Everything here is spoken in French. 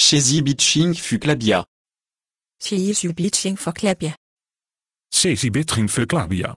Chez Bitching für Klavier. Chez Bitching für Klavier. Chez Bitching für klabia